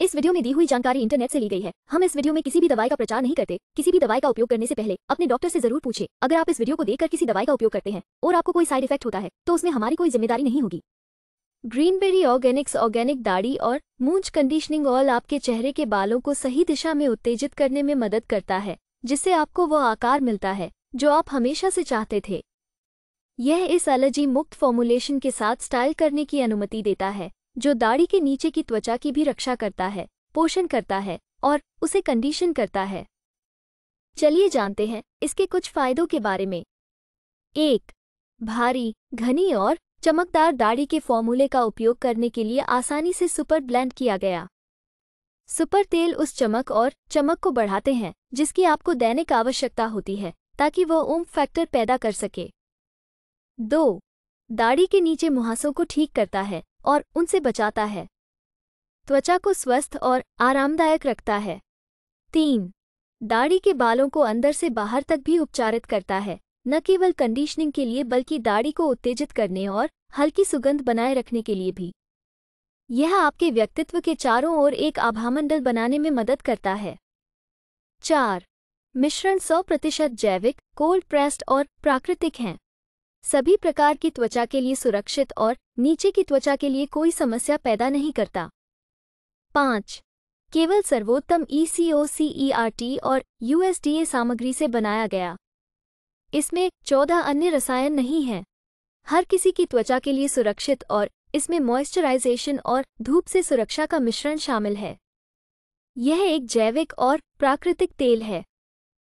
इस वीडियो में दी हुई जानकारी इंटरनेट से ली गई है हम इस वीडियो में किसी भी दवाई का प्रचार नहीं करते किसी भी दवाई का उपयोग करने से पहले अपने डॉक्टर से जरूर पूछे अगर आप इस वीडियो को देखकर किसी दवाई का उपयोग करते हैं और आपको कोई साइड इफेक्ट होता है तो उसमें हमारी कोई जिम्मेदारी नहीं होगी ग्रीनबेरी ऑर्गेनिक्स ऑर्गेनिक दाढ़ी और मूंज कंडीशनिंग ऑयल आपके चेहरे के बालों को सही दिशा में उत्तेजित करने में मदद करता है जिससे आपको वो आकार मिलता है जो आप हमेशा से चाहते थे यह इस एलर्जी मुक्त फॉर्मुलेशन के साथ स्टाइल करने की अनुमति देता है जो दाढ़ी के नीचे की त्वचा की भी रक्षा करता है पोषण करता है और उसे कंडीशन करता है चलिए जानते हैं इसके कुछ फायदों के बारे में एक भारी घनी और चमकदार दाढ़ी के फॉर्मूले का उपयोग करने के लिए आसानी से सुपर ब्लेंड किया गया सुपर तेल उस चमक और चमक को बढ़ाते हैं जिसकी आपको दैनिक आवश्यकता होती है ताकि वह ओम फैक्टर पैदा कर सके दो दाढ़ी के नीचे मुहासों को ठीक करता है और उनसे बचाता है त्वचा को स्वस्थ और आरामदायक रखता है तीन दाढ़ी के बालों को अंदर से बाहर तक भी उपचारित करता है न केवल कंडीशनिंग के लिए बल्कि दाढ़ी को उत्तेजित करने और हल्की सुगंध बनाए रखने के लिए भी यह आपके व्यक्तित्व के चारों ओर एक आभामंडल बनाने में मदद करता है चार मिश्रण 100 प्रतिशत जैविक कोल्ड प्रेस्ड और प्राकृतिक हैं सभी प्रकार की त्वचा के लिए सुरक्षित और नीचे की त्वचा के लिए कोई समस्या पैदा नहीं करता पाँच केवल सर्वोत्तम ईसीओ e सीईआरटी e और यूएसडीए सामग्री से बनाया गया इसमें चौदह अन्य रसायन नहीं हैं हर किसी की त्वचा के लिए सुरक्षित और इसमें मॉइस्चराइजेशन और धूप से सुरक्षा का मिश्रण शामिल है यह एक जैविक और प्राकृतिक तेल है